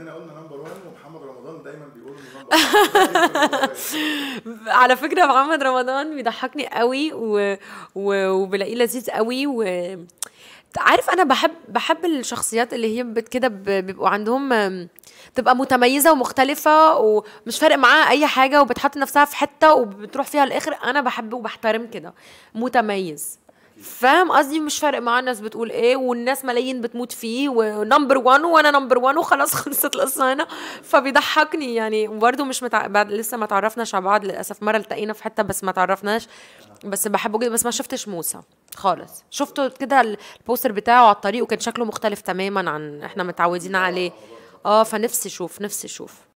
اننا قلنا نمبر 1 ومحمد رمضان دايما بيقول نمبر على فكره محمد رمضان بيضحكني قوي و... و... وبلاقيه لذيذ قوي و عارف انا بحب بحب الشخصيات اللي هي كده بيبقوا عندهم تبقى متميزه ومختلفه ومش فارق معاها اي حاجه وبتحط نفسها في حته وبتروح فيها الاخر انا بحب وبحترم كده متميز فاهم قصدي مش فارق معاه الناس بتقول ايه والناس ملايين بتموت فيه ونمبر 1 وانا نمبر 1 وخلاص خلصت القصه هنا فبيضحكني يعني وبرده مش متع... بعد لسه ما تعرفناش على بعض للاسف مره التقينا في حته بس ما تعرفناش بس بحبه جدا بس ما شفتش موسى خالص شفته كده البوستر بتاعه على الطريق وكان شكله مختلف تماما عن احنا متعودين عليه اه فنفسي اشوف نفسي اشوف